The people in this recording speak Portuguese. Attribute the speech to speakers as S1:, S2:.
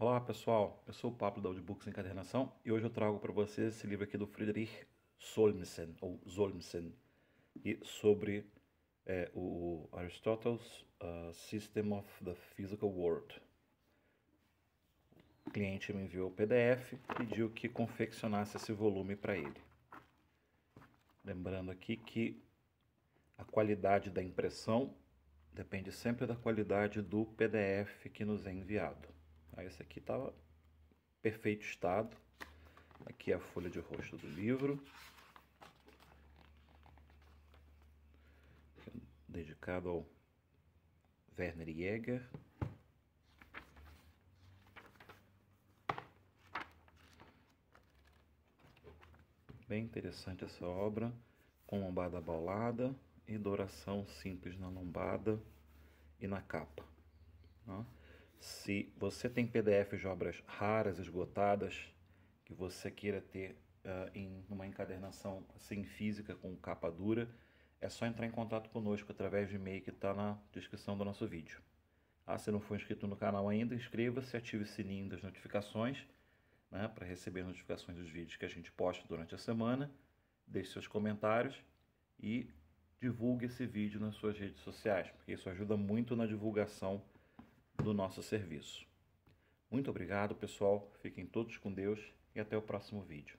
S1: Olá pessoal, eu sou o Pablo da Audiobooks Encadernação e hoje eu trago para vocês esse livro aqui do Friedrich Solmsen, ou Solmsen, e sobre é, o Aristotle's uh, System of the Physical World. O cliente me enviou o PDF e pediu que confeccionasse esse volume para ele. Lembrando aqui que a qualidade da impressão depende sempre da qualidade do PDF que nos é enviado. Esse aqui estava perfeito estado. Aqui
S2: é a folha de rosto do livro. Dedicado ao Werner Jäger.
S1: Bem interessante essa obra, com lombada abaulada e douração simples na lombada e na capa. Tá? Se você tem PDF de obras raras, esgotadas, que você queira ter uh, em uma encadernação sem assim, física, com capa dura, é só entrar em contato conosco através de e-mail que está na descrição do nosso vídeo. Ah, se não for inscrito no canal ainda, inscreva-se, ative o sininho das notificações né, para receber notificações dos vídeos que a gente posta durante a semana. Deixe seus comentários e divulgue esse vídeo nas suas redes sociais, porque isso ajuda muito na divulgação do nosso
S2: serviço. Muito obrigado, pessoal. Fiquem todos com Deus e até o próximo vídeo.